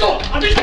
안왜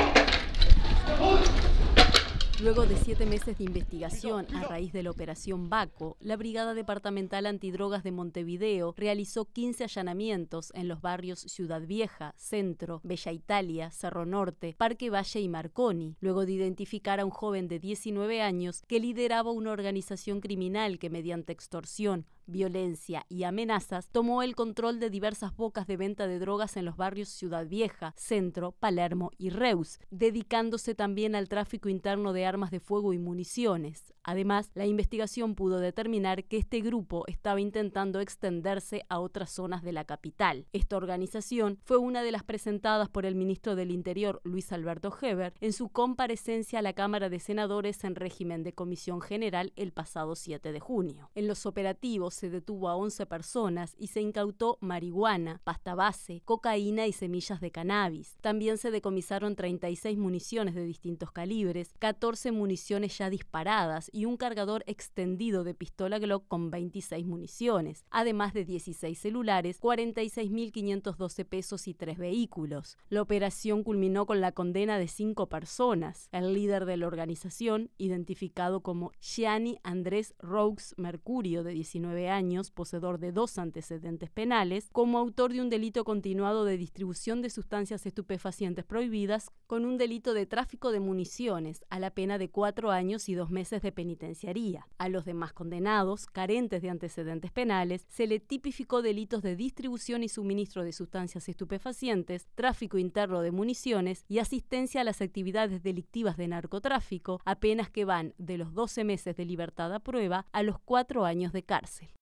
그래? meses de investigación a raíz de la operación Baco, la Brigada Departamental Antidrogas de Montevideo realizó 15 allanamientos en los barrios Ciudad Vieja, Centro, Bella Italia, Cerro Norte, Parque Valle y Marconi, luego de identificar a un joven de 19 años que lideraba una organización criminal que mediante extorsión, violencia y amenazas, tomó el control de diversas bocas de venta de drogas en los barrios Ciudad Vieja, Centro, Palermo y Reus, dedicándose también al tráfico interno de armas de fuego y municiones. Además, la investigación pudo determinar que este grupo estaba intentando extenderse a otras zonas de la capital. Esta organización fue una de las presentadas por el ministro del Interior, Luis Alberto Heber, en su comparecencia a la Cámara de Senadores en régimen de comisión general el pasado 7 de junio. En los operativos se detuvo a 11 personas y se incautó marihuana, pasta base, cocaína y semillas de cannabis. También se decomisaron 36 municiones de distintos calibres, 14 municiones ya disparadas y un cargador extendido de pistola Glock con 26 municiones, además de 16 celulares, 46.512 pesos y tres vehículos. La operación culminó con la condena de cinco personas. El líder de la organización, identificado como Gianni Andrés Roux Mercurio, de 19 años, poseedor de dos antecedentes penales, como autor de un delito continuado de distribución de sustancias estupefacientes prohibidas con un delito de tráfico de municiones a la pena de cuatro años y dos meses de penitenciaría. A los demás condenados, carentes de antecedentes penales, se le tipificó delitos de distribución y suministro de sustancias estupefacientes, tráfico interno de municiones y asistencia a las actividades delictivas de narcotráfico, apenas que van de los 12 meses de libertad a prueba a los cuatro años de cárcel.